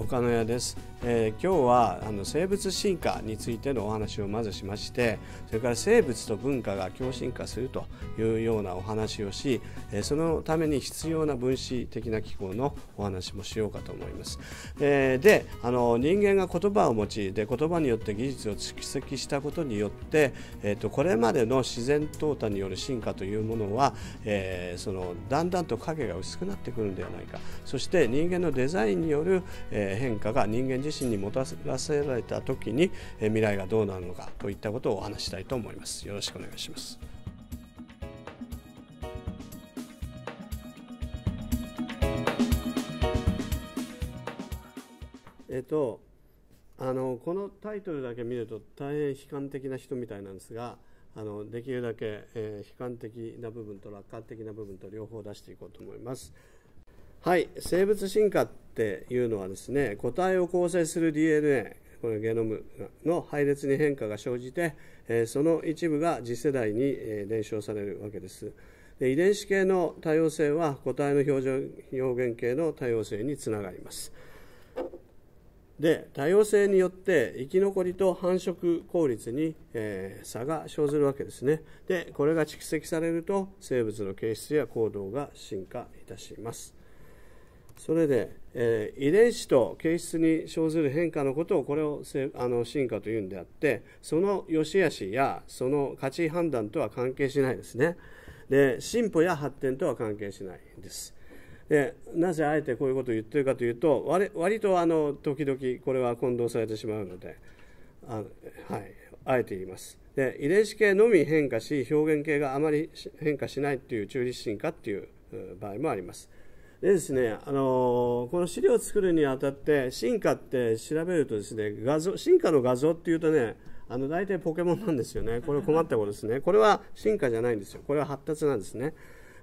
岡野屋ですえー、今日はあの生物進化についてのお話をまずしましてそれから生物と文化が共進化するというようなお話をし、えー、そのために必要な分子的な機構のお話もしようかと思います。えー、であの人間が言葉を持ちで言葉によって技術を蓄積したことによって、えーと、これまでの自然淘汰による進化というものは、えそのだんだんと影が薄くなってくるんではないかそして人間のデザインによる、え変化が人間自自身にもたらせられた時に未来がどうなるのかといったことをお話したいと思います。よろしくお願いします。えっとあのこのタイトルだけ見ると大変悲観的な人みたいなんですがあのできるだけ、えー、悲観的な部分と楽観的な部分と両方出していこうと思います。はい生物進化っていうのはですね個体を構成する DNA このゲノムの配列に変化が生じて、えその一部が次世代に、え伝承されるわけですで遺伝子系の多様性は個体の表情表現系の多様性につながりますで多様性によって生き残りと繁殖効率に、えー、差が生ずるわけですねでこれが蓄積されると生物の形質や行動が進化いたしますそれで、えー、遺伝子と形質に生ずる変化のことをこれをあの進化というんであってその良し悪しやその価値判断とは関係しないですねで進歩や発展とは関係しないですでなぜあえてこういうことを言ってるかというと割割とあの時々これは混同されてしまうのであ,、はい、あえて言いますで遺伝子系のみ変化し表現系があまり変化しないという中立進化っていう場合もありますでですね、あのこの資料を作るにあたって進化って調べるとですね画像進化の画像っていうとねあの大体ポケモンなんですよねこれ困ったことですねこれは進化じゃないんですよこれは発達なんですね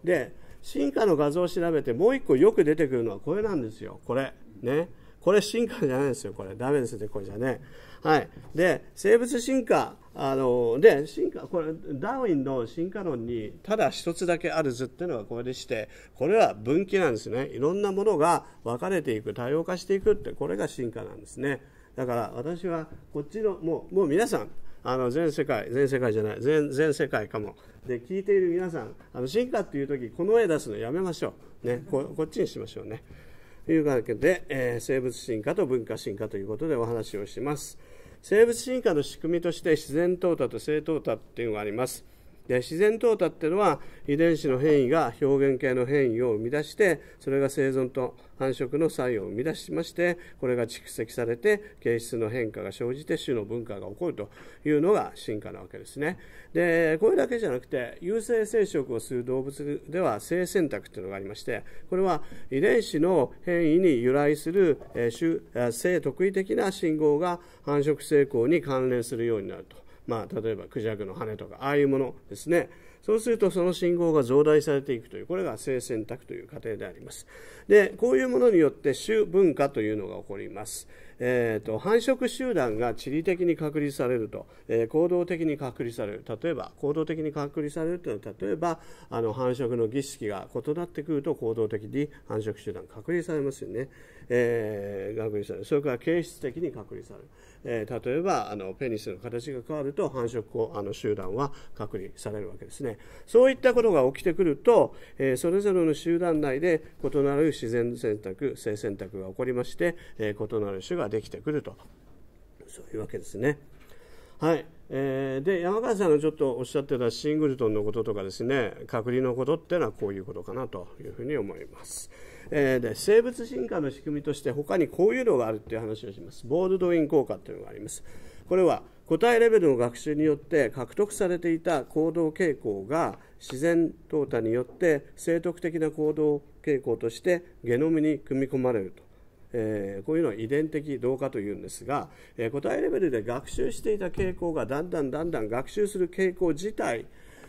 で進化の画像を調べてもう1個よく出てくるのはこれなんですよこれねこれ進化じゃないですよこれダメですねこれじゃねはいで生物進化あので進化これダーウィンの進化論にただ一つだけある図っていうのがこれでしてこれは分岐なんですねいろんなものが分かれていく多様化していくってこれが進化なんですねだから私はこっちのもうもう皆さんあの全世界全世界じゃない全全世界かもで聞いている皆さんあの進化っていう時この絵出すのやめましょうねここっちにしましょうねというわけで、えー、生物進化と文化進化ということでお話をします。生物進化の仕組みとして自然淘汰と性淘汰っていうのがありますで自然淘汰っていうのは遺伝子の変異が表現系の変異を生み出してそれが生存と繁殖の作用を生み出しましてこれが蓄積されて形質の変化が生じて種の文化が起こるというのが進化なわけですねでこれだけじゃなくて有性生殖をする動物では性選択っていうのがありましてこれは遺伝子の変異に由来する、え性特異的な信号が繁殖成功に関連するようになるとまあ、例えばクジャクの羽とかああいうものですねそうするとその信号が増大されていくというこれが性選択という過程でありますでこういうものによって種文化というのが起こります、えーと、繁殖集団が地理的に確立されると、えー、行動的に隔離される例えば行動的に隔離されるというのは例えばあの繁殖の儀式が異なってくると行動的に繁殖集団隔離されますよねえー、隔離されるそれから形質的に隔離される、えー、例えばあのペニスの形が変わると繁殖をあの集団は隔離されるわけですねそういったことが起きてくると、えー、それぞれの集団内で異なる自然選択性選択が起こりまして、えー、異なる種ができてくるとそういうわけですねはいえー、で山川さんがちょっとおっしゃってたシングルトンのこととかですね隔離のことっていうのはこういうことかなというふうに思います、えー、で生物進化の仕組みとして他にこういうのがあるっていう話をしますボールドイン効果っていうのがありますこれは個体レベルの学習によって獲得されていた行動傾向が自然淘汰によって生徳的な行動傾向としてゲノムに組み込まれるとえー、こういうのを遺伝的同化というんですが、えー、個体レベルで学習していた傾向がだんだんだんだん学習する傾向自体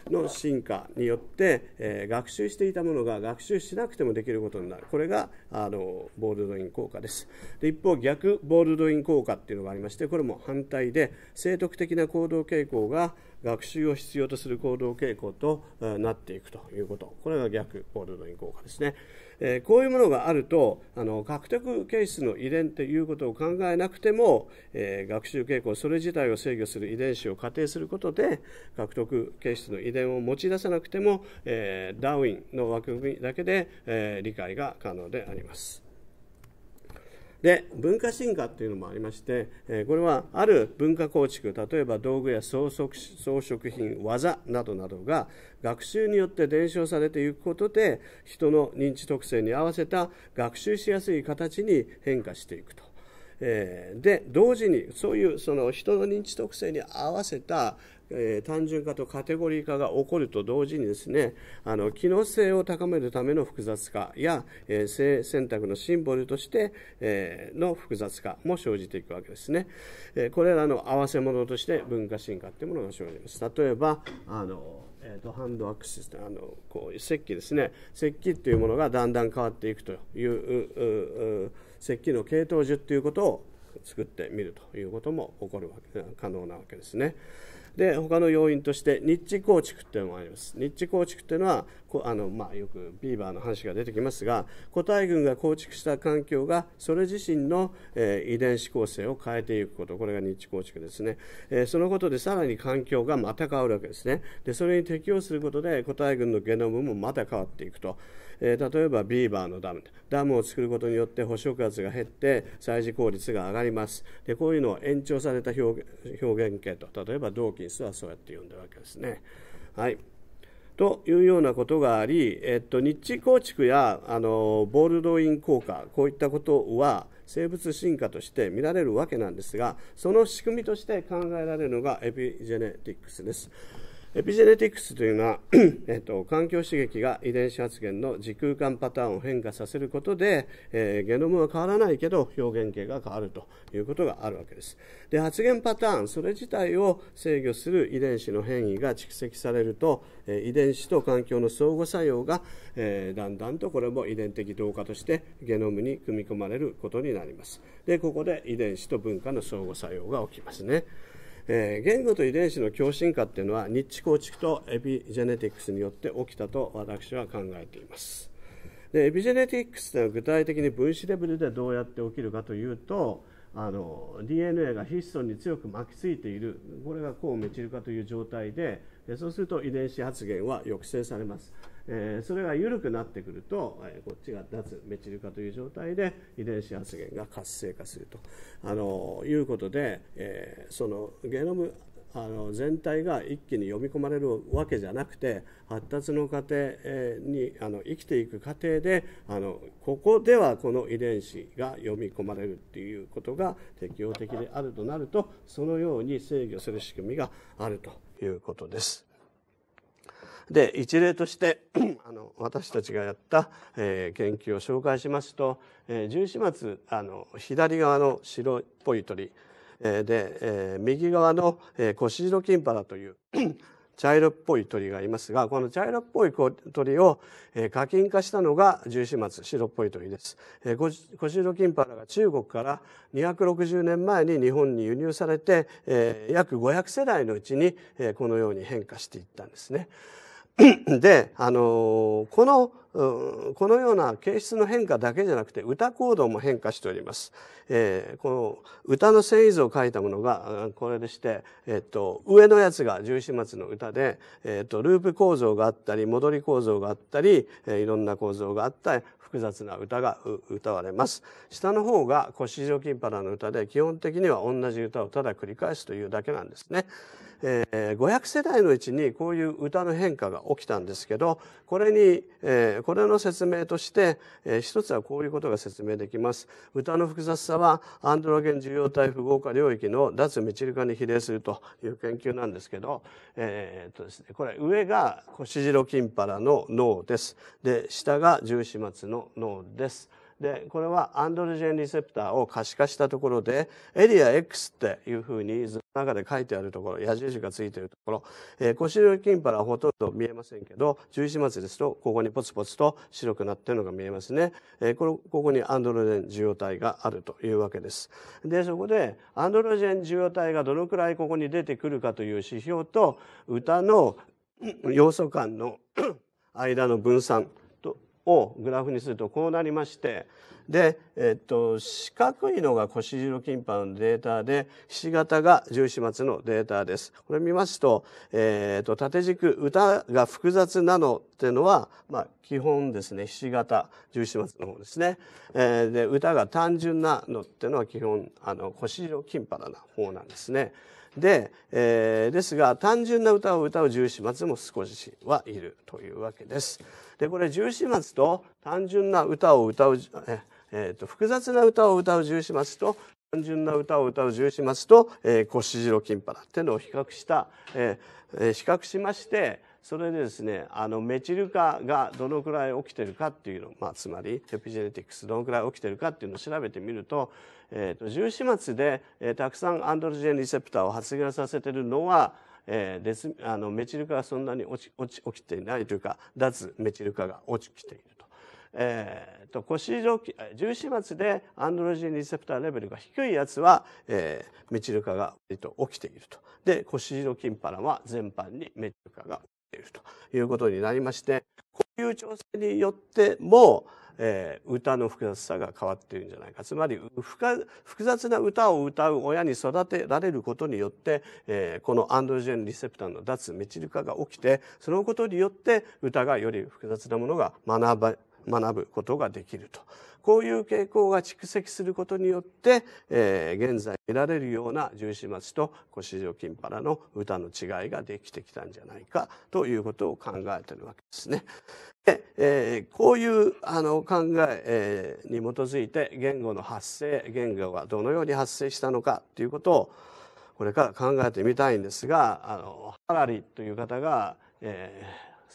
の進化によって、えー、学習していたものが学習しなくてもできることになるこれがあのボールドイン効果ですで一方逆ボールドイン効果っていうのがありましてこれも反対で正徳的な行動傾向が学習を必要とする行動傾向となっていくということこれが逆ボールドイン効果ですねえこういうものがあるとあの獲得形質の遺伝ということを考えなくても、え学習傾向それ自体を制御する遺伝子を仮定することで獲得形質の遺伝を持ち出さなくても、えダーウィンの枠組みだけで、え理解が可能であります。で文化進化というのもありまして、えこれはある文化構築例えば道具や装飾装飾品技などなどが学習によって伝承されていくことで人の認知特性に合わせた学習しやすい形に変化していくとで同時にそういうその人の認知特性に合わせた、単純化とカテゴリー化が起こると同時にですねあの機能性を高めるための複雑化や、性選択のシンボルとして、の複雑化も生じていくわけですね、これらの合わせ物として文化進化というものが生じます例えばあのハンドアクセスあのこう石器ですね石器というものがだんだん変わっていくという石器の系統樹っていうことを作ってみるということも起こるわけ可能なわけですね。で他の要因として日地構築っていうのもあります日地構築っていうのはあの、まあ、よくビーバーの話が出てきますが個体群が構築した環境がそれ自身の、えー、遺伝子構成を変えていくことこれが日地構築ですね、えー、そのことでさらに環境がまた変わるわけですねでそれに適応することで個体群のゲノムもまた変わっていくとえー、例えばビーバーのダムダムを作ることによって捕食圧が減って採事効率が上がりますでこういうのを延長された表現形と例えばドーキンスはそうやって呼んだわけですね。はいというようなことがあり、えっと、日地構築やあのボールドイン効果こういったことは生物進化として見られるわけなんですがその仕組みとして考えられるのがエピジェネティックスです。エピジェネティクスというのは、えっと、環境刺激が遺伝子発現の時空間パターンを変化させることで、えー、ゲノムは変わらないけど表現系が変わるということがあるわけです。で発現パターンそれ自体を制御する遺伝子の変異が蓄積されると、えー、遺伝子と環境の相互作用が、えー、だんだんとこれも遺伝的同化としてゲノムに組み込まれることになります。でここで遺伝子と文化の相互作用が起きますね。えー、言語と遺伝子の共振化っていうのはニッチ構築とエピジェネティクスによって起きたと私は考えていますでエピジェネティクスというのは具体的に分子レベルでどうやって起きるかというとあの DNA がヒストンに強く巻きついているこれが抗メチル化という状態でそうすると遺伝子発現は抑制されますえー、それが緩くなってくると、えー、こっちが脱メチル化という状態で遺伝子発現が活性化すると、あのいうことで、えー、そのゲノムあの全体が一気に読み込まれるわけじゃなくて発達の過程にあの生きていく過程であのここではこの遺伝子が読み込まれるっていうことが適応的であるとなるとそのように制御する仕組みがあるということです。で一例として あの私たちがやった、えー、研究を紹介しますと、えー、松あの左側の白っぽい鳥、えー、で、えー、右側の、えー、コシジロキンパラという 茶色っぽい鳥がいますがこの茶色っぽい鳥を課金化したのが十四松白っぽい鳥です。コシロキンパラが中国から260年前に日本に輸入されて約500世代のうちにこのように変化していったんですね。で、あのー、この、このような形質の変化だけじゃなくて歌行動も変化しております。えー、この歌の繊維図を書いたものがこれでして、えっと、上のやつが十四末の歌で、えっと、ループ構造があったり戻り構造があったり、えー、いろんな構造があった複雑な歌が歌われます。下の方が「腰状金パラ」の歌で基本的には同じ歌をただ繰り返すというだけなんですね。えー、500世代のうちにこういう歌の変化が起きたんですけどこれに、えー、これの説明として、えー、一つはこういうことが説明できます歌の複雑さはアンドロゲン受容体不合化領域の脱メチル化に比例するという研究なんですけど、えーとですね、これ上がコシジロキンパラの脳ですで下が重始末の脳です。で、これはアンドロジェンリセプターを可視化したところで、エリア X っていうふうに図の中で書いてあるところ、矢印がついているところ、えー、腰の金原はほとんど見えませんけど、11末ですと、ここにポツポツと白くなっているのが見えますね。えー、この、ここにアンドロジェン受容体があるというわけです。で、そこで、アンドロジェン受容体がどのくらいここに出てくるかという指標と、歌の要素間の間の分散、をグラフにするとこうなりましてで、えっと、四角いのが腰白金ンパのデータで、ひし形が十四末のデータです。これ見ますと、えっと、縦軸、歌が複雑なのっていうのは、まあ、基本ですね、ひし形、十四末の方ですね。えー、で、歌が単純なのっていうのは基本、あの、腰白金ンパな方なんですね。で、えー、ですが単純な歌を歌う十四末も少しはいるというわけです。でこれ十四末と単純な歌を歌う、ええー、と複雑な歌を歌う重四松と単純な歌を歌う重四松と「えー、コシジロキンパラ」っていうのを比較した、えー、比較しましてそれでですねあのメチル化がどのくらい起きてるかっていうの、まあ、つまりエピジェネティクスどのくらい起きてるかっていうのを調べてみると,、えー、と重4末で、えー、たくさんアンドロジェンリセプターを発現させてるのはえー、あのメチル化がそんなに落ち落ち起きていないというか脱メチル化が落ちているえー、と、腰上上重始末でアンドロジンリセプターレベルが低いやつは、えー、メチル化が、えっと起きていると。で、腰のキパラは全般にメチル化が起きているということになりまして、こういう調整によっても、えー、歌の複雑さが変わっているんじゃないかつまり複雑な歌を歌う親に育てられることによって、えー、このアンドロジンリセプターの脱メチル化が起きてそのことによって歌がより複雑なものが学ば学ぶことができると。こういう傾向が蓄積することによって、えー、現在見られるような十四松と腰状金パの歌の違いができてきたんじゃないかということを考えているわけですね。でえー、こういうあの考えに基づいて言語の発生言語がどのように発生したのかということをこれから考えてみたいんですがあのハラリという方が、えー、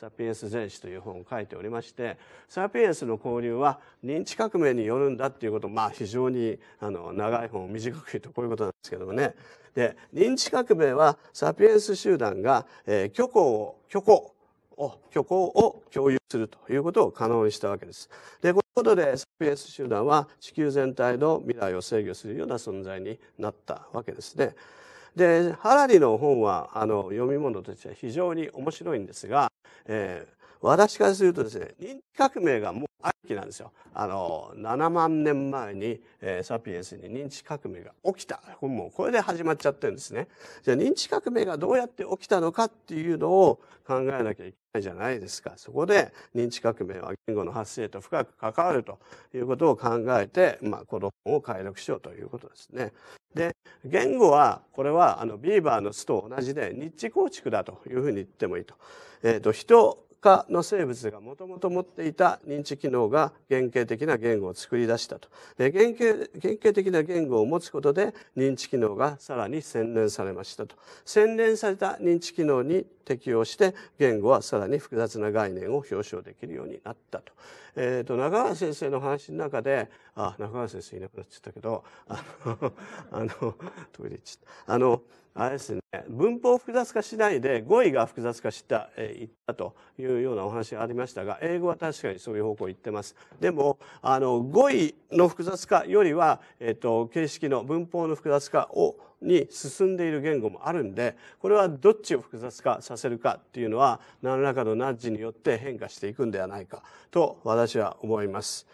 サピエンス全史という本を書いておりまして、サピエンスの交流は認知革命によるんだっていうこと、まあ非常にあの長い本を短く言うとこういうことなんですけどもね。で、認知革命はサピエンス集団が、えー、虚構を、虚構を、虚構を共有するということを可能にしたわけです。で、このことでサピエンス集団は地球全体の未来を制御するような存在になったわけですね。でハラリの本はあの読み物としては非常に面白いんですが、えー、私からするとですね認知革命がもうあきなんですよ。あの、7万年前に、えー、サピエンスに認知革命が起きた。もうこれで始まっちゃってるんですね。じゃあ認知革命がどうやって起きたのかっていうのを考えなきゃいけないじゃないですか。そこで認知革命は言語の発生と深く関わるということを考えて、まあ、この本を解読しようということですね。で、言語は、これは、あの、ビーバーの巣と同じで、日地構築だというふうに言ってもいいと。えっ、ー、と、人、他の生物がもともと持っていた認知機能が原型的な言語を作り出したと。で原型原型的な言語を持つことで認知機能がさらに洗練されましたと。洗練された認知機能に適応して言語はさらに複雑な概念を表彰できるようになったと。えっ、ー、と、中川先生の話の中で、あ、中川先生いなくなっちゃったけど、あの、あのトイレ行っちゃった。あの、あれですね、文法を複雑化しないで語彙が複雑化した、えー、ったというようなお話がありましたが、英語は確かにそういう方向に行ってます。でも、あの、語彙の複雑化よりは、えー、と、形式の文法の複雑化をに進んでいる言語もあるんで、これはどっちを複雑化させるかっていうのは、何らかのナッジによって変化していくんではないかと私は思います。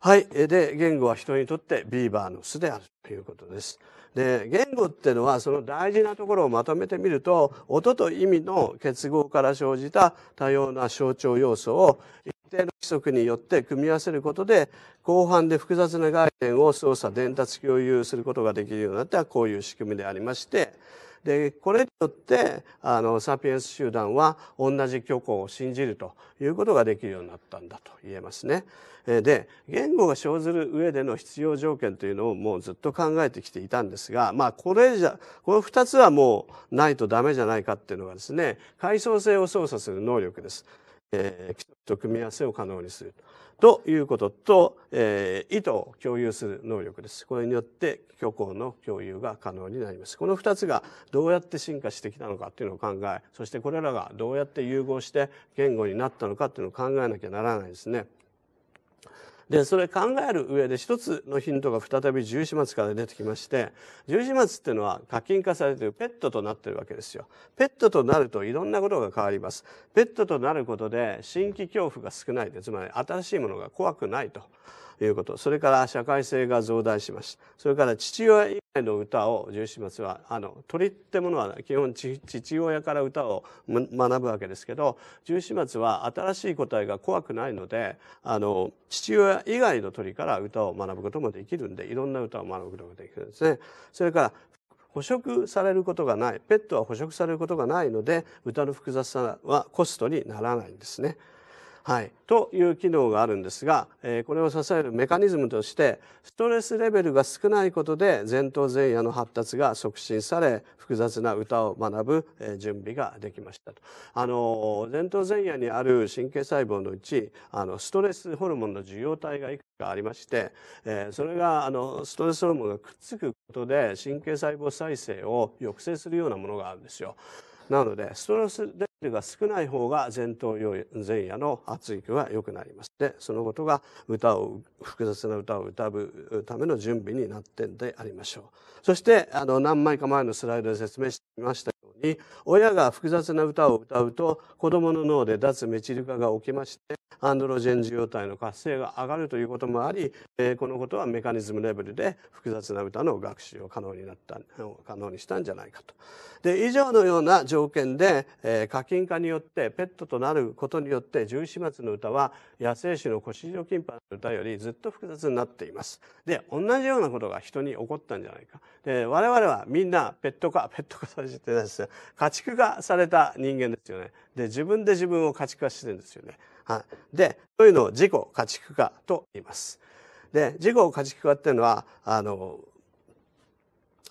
はい。で、言語は人にとってビーバーの巣であるということです。で、言語っていうのはその大事なところをまとめてみると、音と意味の結合から生じた多様な象徴要素を一定の規則によって組み合わせることで、広範で複雑な概念を操作、伝達、共有することができるようになったこういう仕組みでありまして、で、これによって、あの、サピエンス集団は同じ虚構を信じるということができるようになったんだと言えますね。で、言語が生ずる上での必要条件というのをもうずっと考えてきていたんですが、まあ、これじゃ、この二つはもうないとダメじゃないかっていうのがですね、階層性を操作する能力です。えー、と組み合わせを可能にするということと、えー、意図を共有する能力です。これによって虚構の共有が可能になります。この二つがどうやって進化してきたのかっていうのを考え、そしてこれらがどうやって融合して言語になったのかっていうのを考えなきゃならないですね。で、それ考える上で一つのヒントが再び十四末から出てきまして、十四末っていうのは課金化されているペットとなってるわけですよ。ペットとなるといろんなことが変わります。ペットとなることで新規恐怖が少ないで、つまり新しいものが怖くないと。いうことそれから社会性が増大しましたそれから父親以外の歌を十始末はあの鳥ってものは基本父親から歌を学ぶわけですけど重始末は新しい答えが怖くないのであの父親以外の鳥から歌を学ぶこともできるんでいろんな歌を学ぶことができるんですね。それから捕食されることがないペットは捕食されることがないので歌の複雑さはコストにならないんですね。はい、という機能があるんですが、えー、これを支えるメカニズムとしてストレスレベルが少ないことで前頭前野の発達が促進され複雑な歌を学ぶ、え準備ができましたと。あの前頭前野にある神経細胞のうちあのストレスホルモンの受容体がいくつかありまして、えー、それがあのストレスホルモンがくっつくことで神経細胞再生を抑制するようなものがあるんですよ。なので、ストレス量が少ない方が前頭前野の発育は良くなります。で、そのことが歌を、複雑な歌を歌うための準備になってんでありましょう。そして、あの、何枚か前のスライドで説明してみましたように、親が複雑な歌を歌うと、子供の脳で脱メチル化が起きまして、アンドロジェン受容体の活性が上がるということもあり、えー、このことはメカニズムレベルで複雑な歌の学習を可能になった可能にしたんじゃないかと。で以上のような条件で、えー、課金化によってペットとなることによって十四末の歌は野生種の腰状金パの歌よりずっと複雑になっています。で同じようなことが人に起こったんじゃないか。で我々はみんなペット化ペット化されてないですよ。家畜化された人間ですよね。で自分で自分を家畜化してるんですよね。はい。で、というのを自己家畜化と言います。で、自己家畜化っていうのは、あの、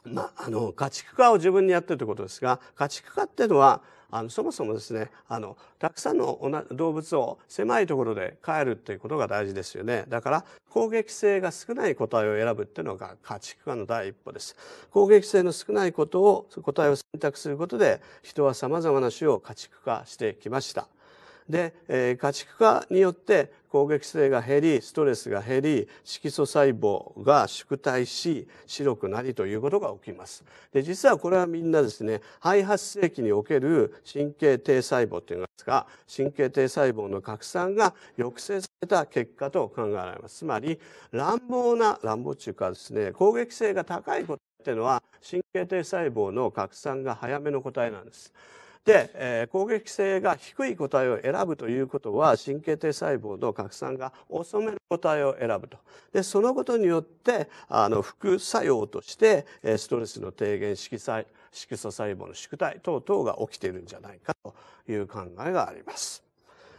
まあ、あの、家畜化を自分にやってるということですが、家畜化っていうのは、あのそもそもですねあのたくさんの動物を狭いところで飼えるっていうことが大事ですよねだから攻撃性が少ない個体を選ぶっていうのが家畜化の第一歩です攻撃性の少ないことを個体を選択することで人は様々な種を家畜化してきましたで、えー、家畜化によって攻撃性が減り、ストレスが減り、色素細胞が縮退し、白くなりということが起きます。で、実はこれはみんなですね、肺発生期における神経低細胞といいますが、神経低細胞の拡散が抑制された結果と考えられます。つまり、乱暴な、乱暴中かですね、攻撃性が高いことっていうのは、神経低細胞の拡散が早めの答えなんです。で、えー、攻撃性が低い個体を選ぶということは、神経体細胞の拡散が遅める個体を選ぶと。で、そのことによって、あの、副作用として、ストレスの低減、色彩、色素細胞の縮体等々が起きているんじゃないかという考えがあります。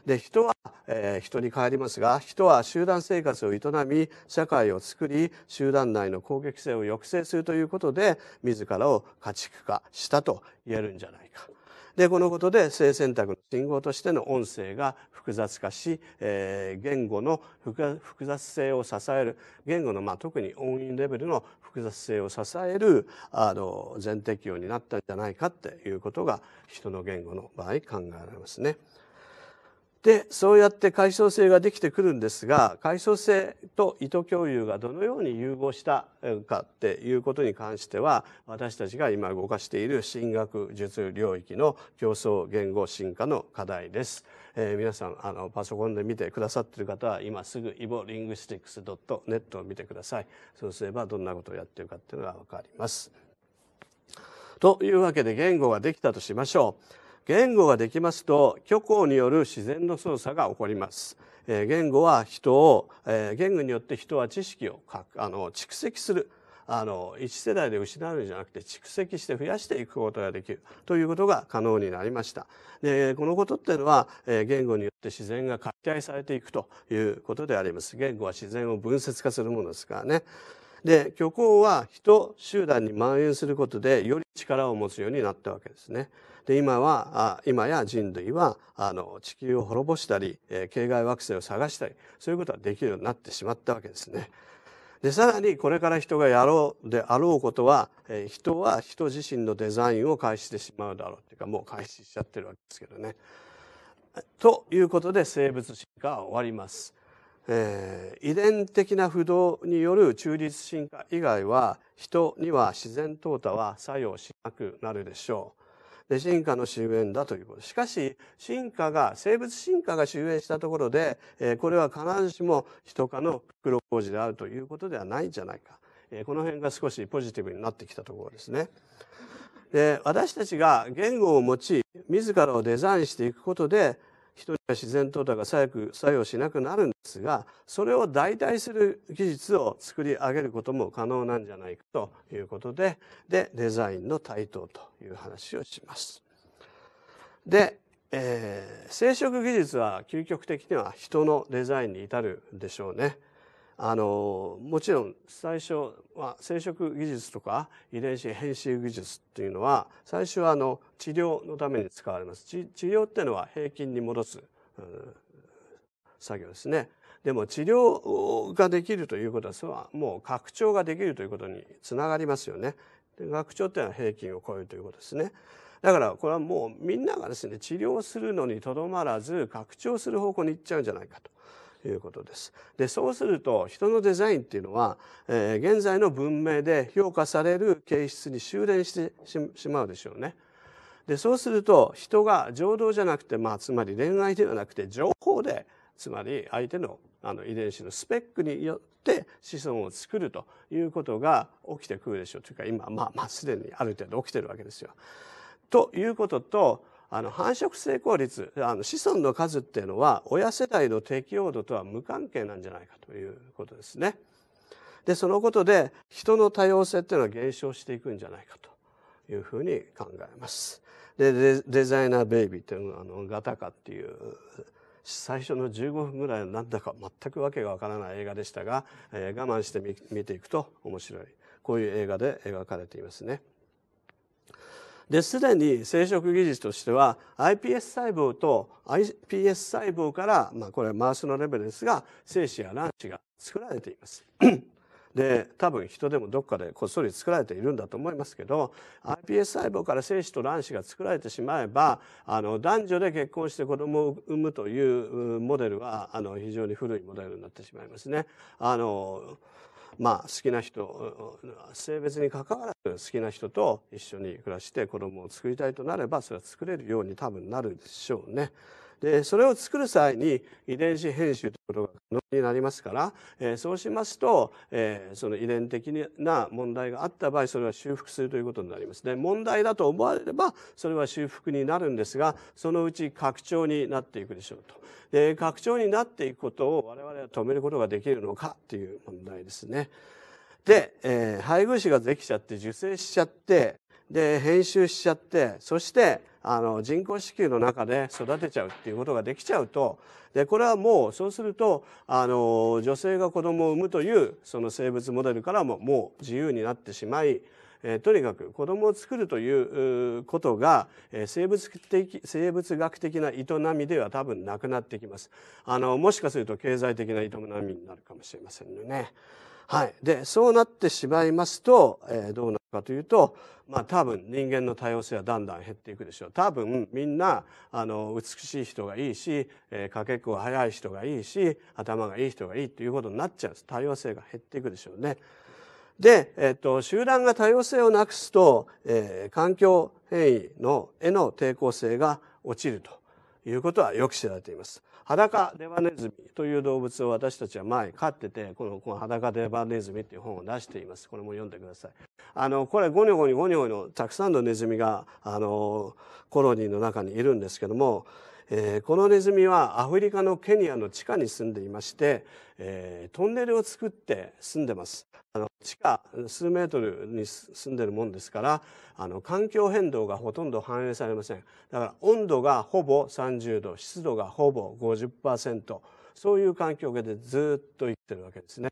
で、人は、えー、人に変わりますが、人は集団生活を営み、社会を作り、集団内の攻撃性を抑制するということで、自らを家畜化したと言えるんじゃないか。で、このことで性選択の信号としての音声が複雑化し、えー、言語の複雑性を支える、言語の、まあ、特に音韻レベルの複雑性を支える、あの、全適用になったんじゃないかっていうことが、人の言語の場合考えられますね。でそうやって階層性ができてくるんですが階層性と意図共有がどのように融合したかっていうことに関しては私たちが今動かしている進学術領域の競争言語進化の課題です。えー、皆さんあのパソコンで見てくださってる方は今すぐ evolinguistics.net を見てください。そうすればどんなことをやってるかっていうのがわかります。というわけで言語ができたとしましょう。言語ができますと虚構による自然の操作が起こります。言語は人を、言語によって人は知識をあの蓄積する。あの、一世代で失うんじゃなくて蓄積して増やしていくことができるということが可能になりました。で、このことっていうのは、言語によって自然が解体されていくということであります。言語は自然を分節化するものですからね。で虚構は人集団に蔓延することでより力を持つようになったわけですね。で今は今や人類はあの地球を滅ぼしたり、えー、系外惑星を探したりそういうことができるようになってしまったわけですね。でさらにこれから人がやろうであろうことは、えー、人は人自身のデザインを開始してしまうだろうっていうかもう開始しちゃってるわけですけどね。ということで生物進化は終わります。えー、遺伝的な不動による中立進化以外は人には自然淘汰は作用しなくなるでしょう。で進化の終焉だということ。しかし、進化が、生物進化が終焉したところで、えー、これは必ずしも人化の袋工事であるということではないんじゃないか。えー、この辺が少しポジティブになってきたところですね。で私たちが言語を持ち自らをデザインしていくことで人や自然淘汰が作用しなくなるんですがそれを代替する技術を作り上げることも可能なんじゃないかということででデザインの台頭という話をします。で、えー、生殖技術は究極的には人のデザインに至るでしょうね。あのもちろん最初は生殖技術とか遺伝子編集技術というのは最初はあの治療のために使われます治療っていうのは平均に戻す、うん、作業ですねでも治療ができるということはそれはもう拡張ができるということにつながりますよね拡張っていうのは平均を超えるということですねだからこれはもうみんながですね治療するのにとどまらず拡張する方向に行っちゃうんじゃないかということです。で、そうすると人のデザインっていうのは、えー、現在の文明で評価される形質に修練してしまうでしょうね。で、そうすると人が情動じゃなくて、まあ、つまり恋愛ではなくて情報で、つまり相手のあの遺伝子のスペックによって子孫を作るということが起きてくるでしょうというか今まあまあすでにある程度起きてるわけですよ。ということとあの繁殖成功率あの子孫の数っていうのは親世代の適応度とは無関係なんじゃないかということですね。でそのことで人の多様性っていうのは減少していくんじゃないかというふうに考えます。でデザイナーベイビーっていうのはあのガタカっていう最初の15分ぐらいなんだか全くわけがわからない映画でしたが、えー、我慢して見ていくと面白いこういう映画で描かれていますね。ですでに生殖技術としては iPS 細胞と iPS 細胞から、まあ、これはマウスのレベルですが精子や卵子が作られています。で多分人でもどっかでこっそり作られているんだと思いますけど iPS 細胞から精子と卵子が作られてしまえばあの男女で結婚して子供を産むというモデルはあの非常に古いモデルになってしまいますね。あのまあ、好きな人、性別に関わらず好きな人と一緒に暮らして子供を作りたいとなれば、それは作れるように多分なるでしょうね。で、それを作る際に遺伝子編集ということが可能になりますから、えー、そうしますと、えー、その遺伝的な問題があった場合、それは修復するということになりますね。問題だと思われれば、それは修復になるんですが、そのうち拡張になっていくでしょうと。で、拡張になっていくことを我々は止めることができるのかという問題ですね。で、えー、配偶子ができちゃって受精しちゃって、で、編集しちゃって、そして、あの、人工子宮の中で育てちゃうっていうことができちゃうと、で、これはもう、そうすると、あの、女性が子供を産むという、その生物モデルからももう自由になってしまい、えー、とにかく子供を作るということが、えー、生物的生物学的な営みでは多分なくなってきますあのもしかすると経済的な営みになるかもしれませんね。はい、でそうなってしまいますと、えー、どうかというと、まあ多分人間の多様性はだんだん減っていくでしょう。多分みんな、あの、美しい人がいいし、えー、かけっこが早い人がいいし、頭がいい人がいいということになっちゃうんです。多様性が減っていくでしょうね。で、えっと、集団が多様性をなくすと、えー、環境変異の、への抵抗性が落ちると。いうことはよく知られています。裸デバネズミという動物を私たちは前飼ってて、このこの裸デバネズミっていう本を出しています。これも読んでください。あの、これゴニョゴニョゴニョゴニョたくさんのネズミが、あの、コロニーの中にいるんですけども、えー、このネズミはアフリカのケニアの地下に住んでいまして、えー、トンネルを作って住んでます。あの地下数メートルに住んでるもんですからあの環境変動がほとんど反映されませんだから温度がほぼ30度湿度がほぼ50%そういう環境下でずっと生きてるわけですね。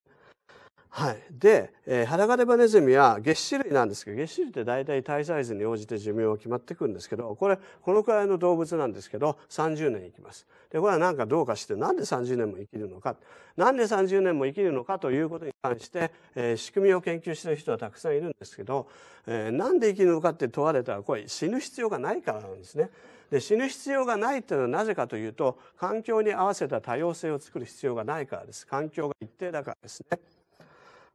はい、で、えー、ガレバネズミは月種類なんですけど月種類って大体体サイズに応じて寿命が決まってくるんですけどこれこのくらいの動物なんですけど30年生きます。でこれは何かどうかしてなんで30年も生きるのかなんで30年も生きるのかということに関して、えー、仕組みを研究してる人はたくさんいるんですけど、えー、なんで生きるのかって問われたらこれ死ぬ必要がないからなんですね。で死ぬ必要がないっていうのはなぜかというと環境に合わせた多様性を作る必要がないからです。環境が一定だからですね。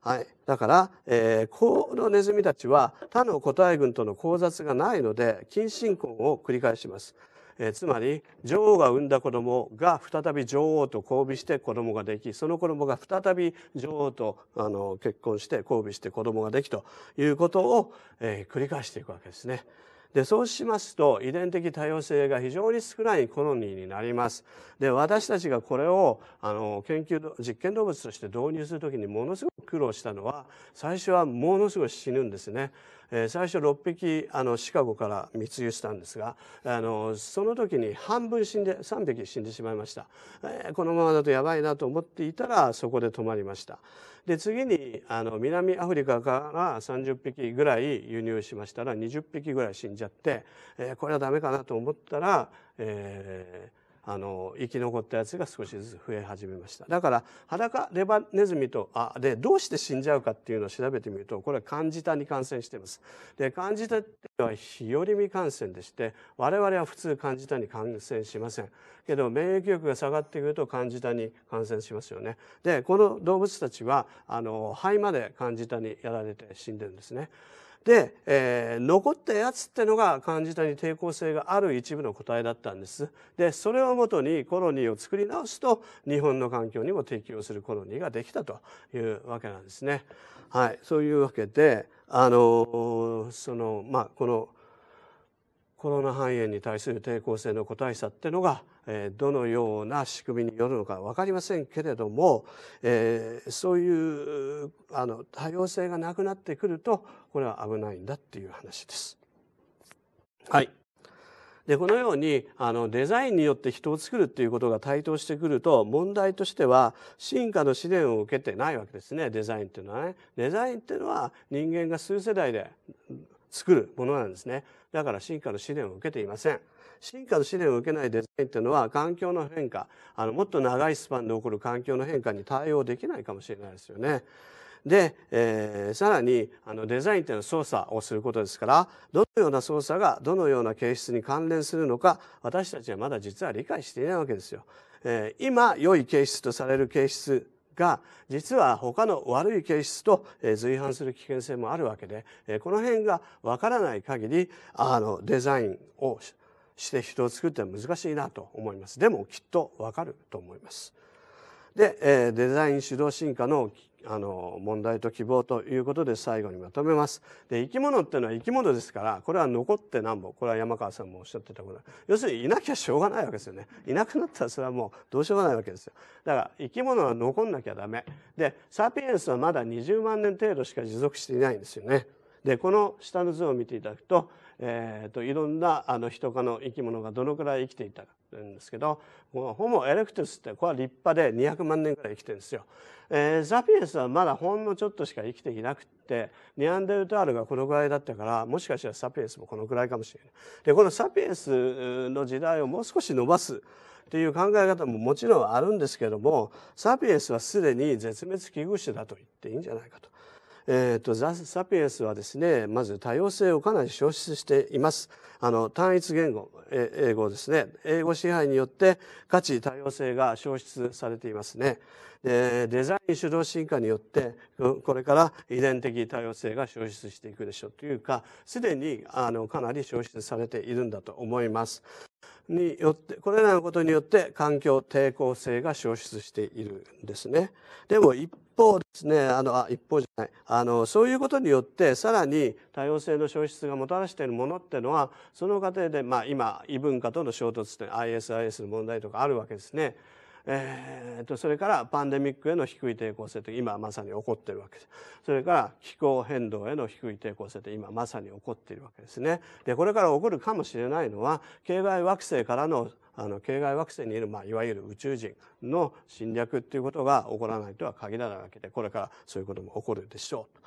はい。だから、えー、このネズミたちは他の個体群との交雑がないので、近親婚を繰り返します。えー、つまり、女王が産んだ子供が再び女王と交尾して子供ができ、その子供が再び女王とあの結婚して交尾して子供ができということを、えー、繰り返していくわけですね。で、そうしますと遺伝的多様性が非常に少ないコロニーになります。で、私たちがこれを、あの、研究、実験動物として導入するときにものすごく苦労したのは、最初はものすごい死ぬんですね。えー、最初6匹あのシカゴから密輸したんですがあのその時に半分死んで3匹死んでしまいました、えー、このままだとやばいなと思っていたらそこで止まりましたで次にあの南アフリカから30匹ぐらい輸入しましたら20匹ぐらい死んじゃって、えー、これはダメかなと思ったら、えー、あの、生き残ったやつが少しずつ増え始めました。だから、裸レバネズミと、あ、で、どうして死んじゃうかっていうのを調べてみると、これはカンジタに感染しています。で、カンジタっては日和見感染でして、我々は普通カンジタに感染しません。けど、免疫力が下がってくるとカンジタに感染しますよね。で、この動物たちは、あの、肺までカンジタにやられて死んでるんですね。で、えー、残ったやつってのが感じたに抵抗性がある一部の個体だったんです。で、それをもとにコロニーを作り直すと、日本の環境にも適応するコロニーができたというわけなんですね。はい。そういうわけで、あの、その、まあ、この、コロナ肺炎に対する抵抗性の個体差ってのが、どのような仕組みによるのか分かりませんけれども、えー、そういうあの多様性がなくなってくるとこれは危ないんだっていう話です。はいでこのようにあのデザインによって人を作るっていうことが台頭してくると問題としては進化の試練を受けてないわけですねデザインっていうのはね。デザインっていうのは人間が数世代で作るものなんですね。だから進化の試練を受けていません。進化の試練を受けないデザインっていうのは環境の変化、あのもっと長いスパンで起こる環境の変化に対応できないかもしれないですよね。で、えー、さらにあのデザインっていうのは操作をすることですからどのような操作がどのような形質に関連するのか私たちはまだ実は理解していないわけですよ。えー、今良い形質とされる形質が実は他の悪い形質と随伴する危険性もあるわけでこの辺がわからない限りあのデザインをして人を作っては難しいなと思います。でもきっとわかると思います。でデザイン主導進化のあの問題と希望ということで最後にまとめます。で生き物っていうのは生き物ですからこれは残ってなんぼこれは山川さんもおっしゃってたこと要するにいなきゃしょうがないわけですよね。いなくなったらそれはもうどうしようがないわけですよ。だから生き物は残んなきゃダメ。でサピエンスはまだ20万年程度しか持続していないんですよね。でこの下の図を見ていただくとえーと、いろんなあの人科の生き物がどのくらい生きていたかというんですけどホモ・エレクトゥスってこれは立派で200万年くらい生きてるんですよ。えー、ザピエンスはまだほんのちょっとしか生きていなくってニアンデルタールがこのくらいだったからもしかしたらサピエンスもこのくらいかもしれない。でこのサピエンスの時代をもう少し伸ばすという考え方ももちろんあるんですけどもサピエンスはすでに絶滅危惧種だと言っていいんじゃないかと。えーと、とザ・サピエンスはですねまず多様性をかなり消失していますあの単一言語英語ですね英語支配によって価値多様性が消失されていますねでデザイン主導進化によってこれから遺伝的多様性が消失していくでしょうというかすでにあのかなり消失されているんだと思いますによって、これらのことによって環境抵抗性が消失しているんですね。でも一方ですね、あの、あ、一方じゃない、あの、そういうことによってさらに多様性の消失がもたらしているものっていうのは、その過程で、まあ今、異文化との衝突って ISIS の問題とかあるわけですね。えー、とそれからパンデミックへの低い抵抗性と今まさに起こってるわけです。それから気候変動への低い抵抗性って今まさに起こっているわけですね。でこれから起こるかもしれないのは系外惑星からのあの系外惑星にいる、まあ、いわゆる宇宙人の侵略っていうことが起こらないとは限らないわけでこれからそういうことも起こるでしょう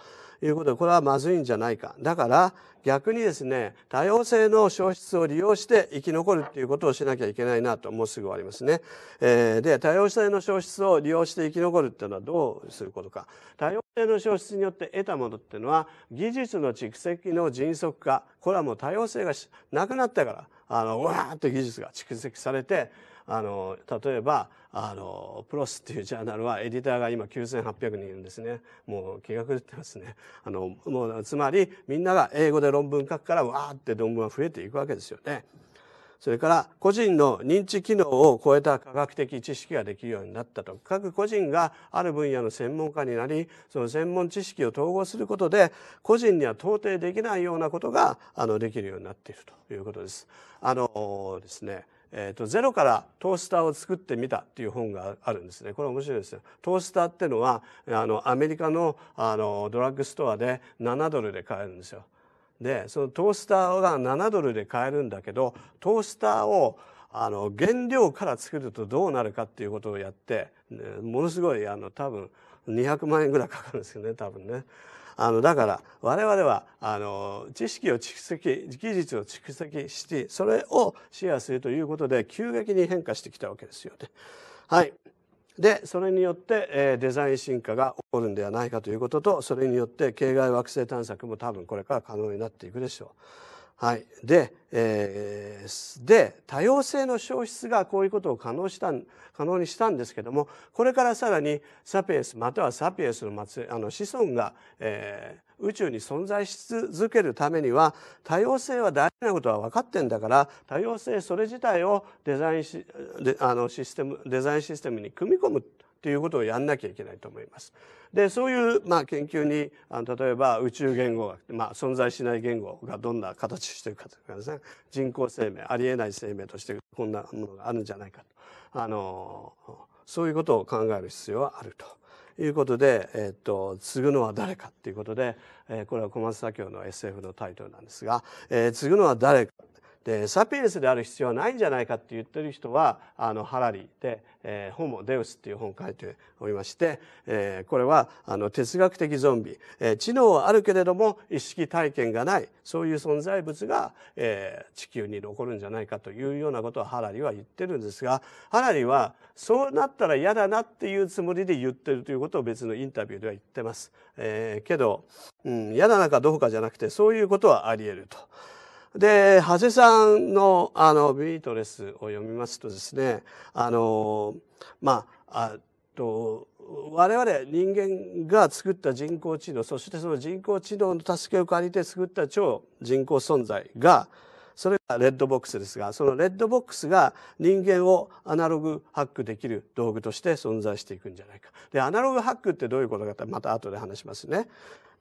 ということでこれはまずいんじゃないかだから逆にですね多様性の消失を利用して生き残るっていうことをしなきゃいけないなともうすぐ終わりますね。えー、で多様性の消失を利用して生き残るっていうのはどうすることか多様の消失によって得たものっていうのは技術の蓄積の迅速化これはもう多様性がなくなったからあのわーっと技術が蓄積されてあの例えばあのプロスっていうジャーナルはエディターが今9800人いるんですねもう気が狂ってますねあのもうつまりみんなが英語で論文書くからわーって論文は増えていくわけですよね。それから個人の認知機能を超えた科学的知識ができるようになったと。各個人がある分野の専門家になり、その専門知識を統合することで、個人には到底できないようなことが、あの、できるようになっているということです。あのですね、えーと、とゼロからトースターを作ってみたっていう本があるんですね。これ面白いですよ。トースターってのはあのアメリカのあのドラッグストアで7ドルで買えるんですよ。で、そのトースターが7ドルで買えるんだけど、トースターをあの原料から作るとどうなるかっていうことをやって、ね、ものすごいあの多分200万円ぐらいかかるんですよね多分ね。あのだから我々はあの知識を蓄積技術を蓄積してそれをシェアするということで急激に変化してきたわけですよね。はいでそれによって、えデザイン進化が起こるんではないかということとそれによって系外惑星探索も多分これから可能になっていくでしょう。はい。で、えー、で、多様性の消失がこういうことを可能した、可能にしたんですけども、これからさらにサピエスまたはサピエスの末あの子孫が、えー、宇宙に存在し続けるためには、多様性は大事なことは分かってんだから、多様性それ自体をデザインあのシステム、デザインシステムに組み込むということをやんなきゃいけないと思います。で、そういう、まあ、研究に、あの例えば宇宙言語学、まあ、存在しない言語がどんな形をしているかとかですね、人工生命、ありえない生命としてこんなものがあるんじゃないかと。あの、そういうことを考える必要はあると。いうことで、えっと、継ぐのは誰かということで、えー、これは小松左京の SF のタイトルなんですが、えー、継ぐのは誰かでサピエンスである必要はないんじゃないかって言ってる人はあのハラリーで「えー、ホモ・デウス」っていう本を書いておりまして、えー、これはあの哲学的ゾンビ、えー、知能はあるけれども意識体験がないそういう存在物が、えー、地球に残るんじゃないかというようなことをハラリーは言ってるんですがハラリーはそうなったら嫌だなっていうつもりで言ってるということを別のインタビューでは言ってます。えー、けど、うん、嫌なかどうかじゃなくてそういうことはあり得ると。で、長谷さんの、あの、ビートレスを読みますとですね、あの、まあ、あと、我々人間が作った人工知能、そしてその人工知能の助けを借りて作った超人工存在が、それがレッドボックスですが、そのレッドボックスが人間をアナログハックできる道具として存在していくんじゃないか。で、アナログハックってどういうことかってまた後で話しますね。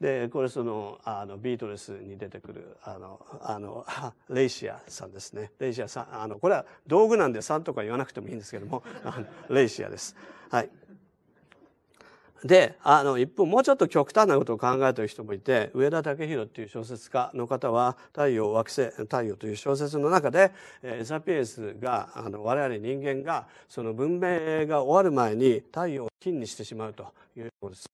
で、これその、あの、ビートルズに出てくる、あの、あの、レイシアさんですね。レイシアさん、あの、これは道具なんで3とか言わなくてもいいんですけども、レイシアです。はい。で、あの、一方、もうちょっと極端なことを考えている人もいて、上田武弘っていう小説家の方は、太陽惑星、太陽という小説の中で、エサピエンスが、あの、我々人間が、その文明が終わる前に太陽を金にしてしまうということです。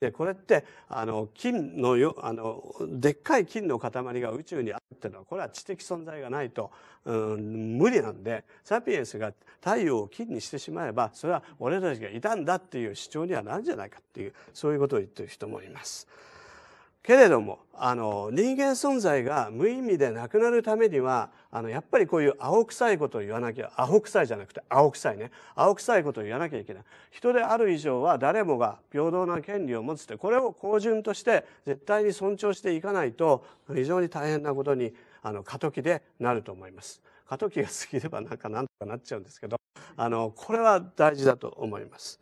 で、これって、あの、金のよ、あの、でっかい金の塊が宇宙にあるっていうのは、これは知的存在がないと、うん、無理なんで、サピエンスが太陽を金にしてしまえば、それは俺たちがいたんだっていう主張にはなるんじゃないかっていう、そういうことを言ってる人もいます。けれどもあの人間存在が無意味でなくなるためにはあのやっぱりこういう青臭いことを言わなきゃ青臭いじゃなくて青臭いね青臭いことを言わなきゃいけない人である以上は誰もが平等な権利を持つってこれを公順として絶対に尊重していかないと非常に大変なことにあの過渡期でなると思います。過渡期が過ぎればなんかなんとかなっちゃうんですけどあのこれは大事だと思います。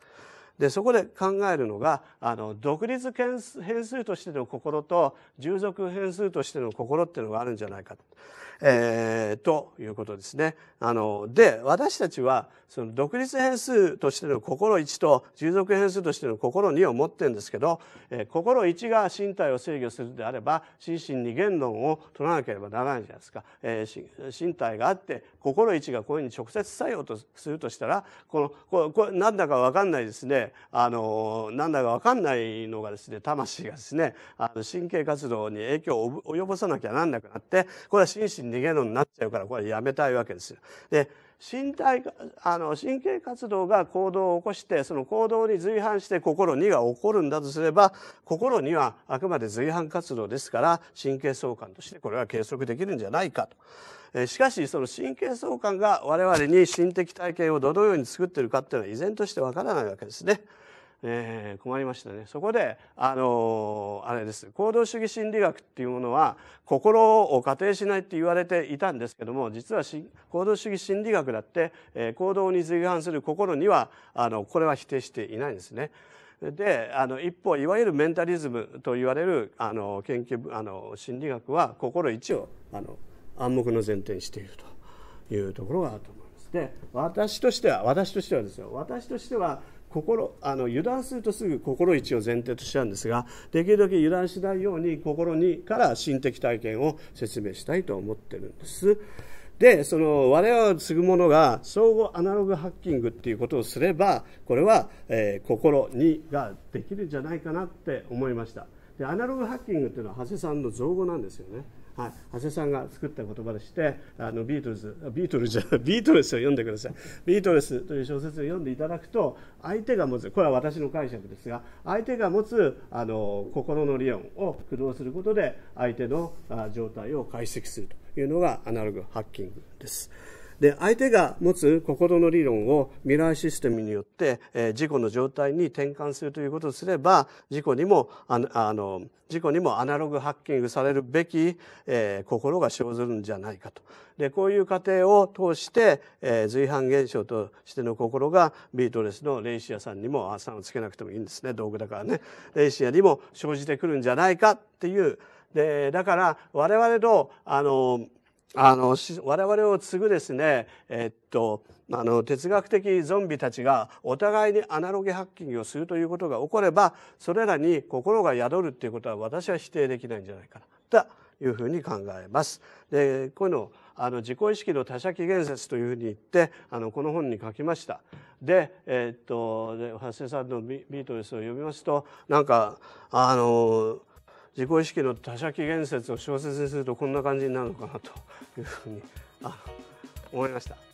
でそこで考えるのがあの独立変数としての心と従属変数としての心っていうのがあるんじゃないかと,、えー、ということですね。あので私たちはその独立変数としての心1と従属変数としての心2を持ってるんですけど、えー、心1が身体を制御するであれば心身に言論を取らなければならないじゃないですか。えー、身体があって心1がこういうふうに直接作用とするとしたらこのここれなんだかわかんないですねあのなんだか分かんないのがですね魂がですねあの神経活動に影響を及ぼさなきゃなんなくなってこれは心身逃げるのになっちゃうからこれやめたいわけですよ。で身体あの神経活動が行動を起こしてその行動に随伴して心にが起こるんだとすれば心にはあくまで随伴活動ですから神経相関としてこれは計測できるんじゃないかと。しかしその神経相関が我々に心的体系をどのように作ってるかっていうのは依然としてわからないわけですね。えー、困りましたね。そこで、あのー、あれです。行動主義心理学っていうものは、心を仮定しないって言われていたんですけども、実は行動主義心理学だって、えー、行動に随伴する心には、あの、これは否定していないんですね。で、あの、一方、いわゆるメンタリズムと言われる、あの、研究、あの、心理学は、心一を、あの、暗黙の前提にしているというところがあると思います。で私としては私としてはですよ私としては心あの油断するとすぐ心一を前提としちゃうんですができるだけ油断しないように心にから心的体験を説明したいと思ってるんです。でその我々を継ぐ者が相互アナログハッキングっていうことをすればこれは、えー、心にができるんじゃないかなって思いましたでアナログハッキングっていうのは長谷さんの造語なんですよねはい、長谷さんが作った言葉でしてあのビートルズビートルズじゃ ビートルズを読んでくださいビートルズという小説を読んでいただくと相手が持つこれは私の解釈ですが相手が持つあの心の理論を駆動することで相手の状態を解析するというのがアナログハッキングです。で、相手が持つ心の理論をミラーシステムによって、えー、事故の状態に転換するということをすれば、事故にも、あの、あの事故にもアナログハッキングされるべき、えー、心が生ずるんじゃないかと。で、こういう過程を通して、えー、随伴現象としての心がビートレスのレイシアさんにも、あ、さんをつけなくてもいいんですね、道具だからね。レイシアにも生じてくるんじゃないかっていう。で、だから我々の、あの、あの、我々を継ぐですね、えっと、あの、哲学的ゾンビたちがお互いにアナログハッキングをするということが起これば、それらに心が宿るっていうことは私は否定できないんじゃないかな、というふうに考えます。で、こういうのを、あの、自己意識の他者起源説というふうに言って、あの、この本に書きました。で、えっと、で、長谷さんのビートルズを読みますと、なんか、あの、自己意識の他者起源説を小説にするとこんな感じになるのかなというふうにあ思いました。